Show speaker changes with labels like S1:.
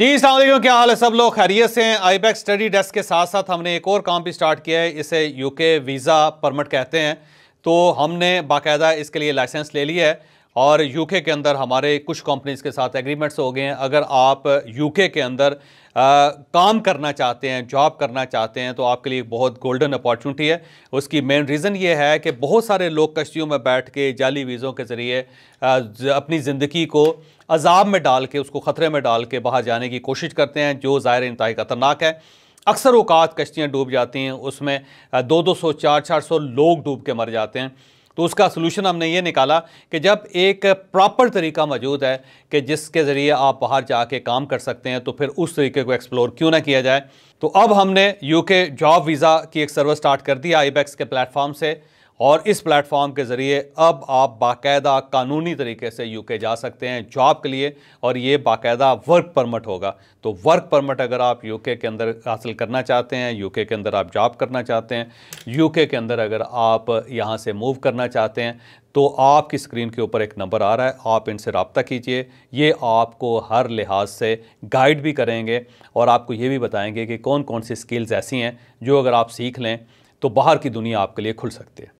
S1: जी सलाम क्या हाल है सब लोग खैरियत से हैं बैक स्टडी डेस्क के साथ साथ हमने एक और काम भी स्टार्ट किया है इसे यूके वीज़ा परमिट कहते हैं तो हमने बाकायदा इसके लिए लाइसेंस ले लिया है और यूके के अंदर हमारे कुछ कंपनीज़ के साथ एग्रीमेंट्स हो गए हैं अगर आप यूके के अंदर आ, काम करना चाहते हैं जॉब करना चाहते हैं तो आपके लिए बहुत गोल्डन अपॉर्चुनिटी है उसकी मेन रीज़न ये है कि बहुत सारे लोग कश्तियों में बैठ के जाली वीज़ों के ज़रिए अपनी ज़िंदगी को अजाब में डाल के उसको ख़तरे में डाल के बाहर जाने की कोशिश करते हैं जो ज़ाहिर इंतहाई ख़तरनाक है अक्सर अवकात कश्तियाँ डूब जाती हैं उसमें दो दो सौ चार चार सौ लोग डूब के मर जाते हैं तो उसका सोल्यूशन हमने ये निकाला कि जब एक प्रॉपर तरीका मौजूद है कि जिसके ज़रिए आप बाहर जा के काम कर सकते हैं तो फिर उस तरीके को एक्सप्लोर क्यों ना किया जाए तो अब हमने यूके जॉब वीज़ा की एक सर्विस स्टार्ट कर दी आईबैक्स e के प्लेटफॉर्म से और इस प्लेटफॉर्म के ज़रिए अब आप बाकायदा कानूनी तरीके से यूके जा सकते हैं जॉब के लिए और ये बाकायदा वर्क परमिट होगा तो वर्क परमिट अगर आप यूके के अंदर हासिल करना चाहते हैं यूके के अंदर आप जॉब करना चाहते हैं यूके के अंदर अगर आप यहाँ से मूव करना चाहते हैं तो आपकी स्क्रीन के ऊपर एक नंबर आ रहा है आप इनसे रबता कीजिए ये आपको हर लिहाज से गाइड भी करेंगे और आपको ये भी बताएँगे कि कौन कौन सी स्किल्स ऐसी हैं जो अगर आप सीख लें तो बाहर की दुनिया आपके लिए खुल सकती है